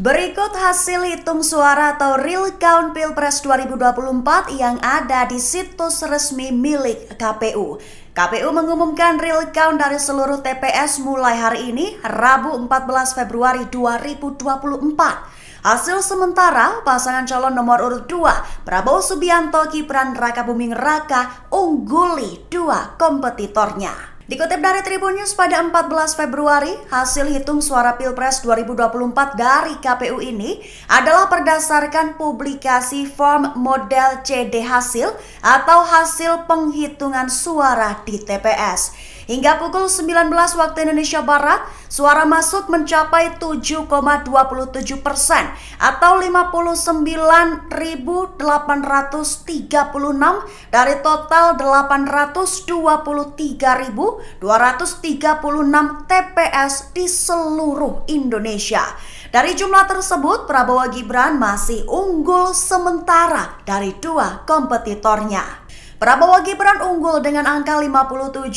Berikut hasil hitung suara atau real count Pilpres 2024 yang ada di situs resmi milik KPU. KPU mengumumkan real count dari seluruh TPS mulai hari ini, Rabu 14 Februari 2024. Hasil sementara, pasangan calon nomor urut 2, Prabowo Subianto Gibran Raka Buming Raka, ungguli dua kompetitornya. Dikutip dari Tribun News pada 14 Februari, hasil hitung suara Pilpres 2024 dari KPU ini adalah berdasarkan publikasi form model CD hasil atau hasil penghitungan suara di TPS. Hingga pukul 19 waktu Indonesia Barat, Suara masuk mencapai 7,27 persen atau 59.836 dari total 823.236 TPS di seluruh Indonesia. Dari jumlah tersebut, Prabowo Gibran masih unggul sementara dari dua kompetitornya. Prabowo Gibran unggul dengan angka 57,39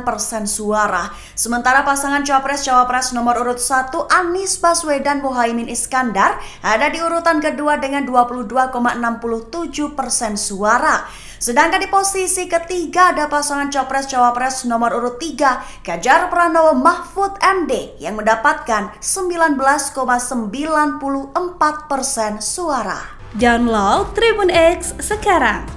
persen suara. Sementara pasangan Cawapres-Cawapres nomor urut 1 Anies Baswedan Mohaimin Iskandar ada di urutan kedua dengan 22,67 persen suara. Sedangkan di posisi ketiga ada pasangan Capres-Cawapres nomor urut 3 Gajar Pranowo Mahfud MD yang mendapatkan 19,94 persen suara. Download Tribun X sekarang